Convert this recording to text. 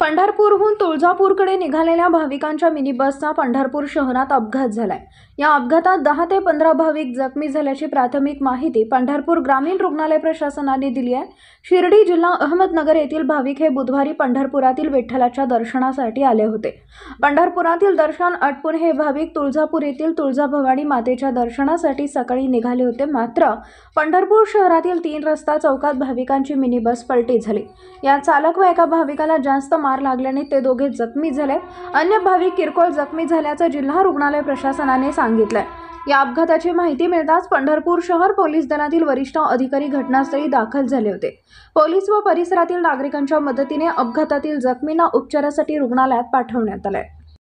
पंढरपूरहून तुळजापूरकडे निघालेल्या भाविकांच्या मिनी बसचा पंढरपूर शहरात अपघात झालाय या अपघातात दहा ते पंधरा भाविक जखमी झाल्याची प्राथमिक माहिती पंढरपूर ग्रामीण रुग्णालय प्रशासनाने दिली आहे शिर्डी जिल्हा अहमदनगर येथील भाविक हे बुधवारी पंढरपुरातील विठ्ठलाच्या दर्शनासाठी आले होते पंढरपुरातील दर्शन अटपून हे भाविक तुळजापूर येथील तुळजाभवानी मातेच्या दर्शनासाठी सकाळी निघाले होते मात्र पंढरपूर शहरातील तीन रस्ता चौकात भाविकांची मिनी बस पलटी झाली या चालक व एका भाविकाला जास्त मार लागल्याने ते दोघे जखमी झाले अन्य भाविक किरकोळ जखमी झाल्याचं जिल्हा रुग्णालय प्रशासनाने सांगितलंय या अपघाताची माहिती मिळताच पंढरपूर शहर पोलीस दलातील वरिष्ठ अधिकारी घटनास्थळी दाखल झाले होते पोलीस व परिसरातील नागरिकांच्या मदतीने अपघातातील जखमींना उपचारासाठी रुग्णालयात पाठवण्यात आलंय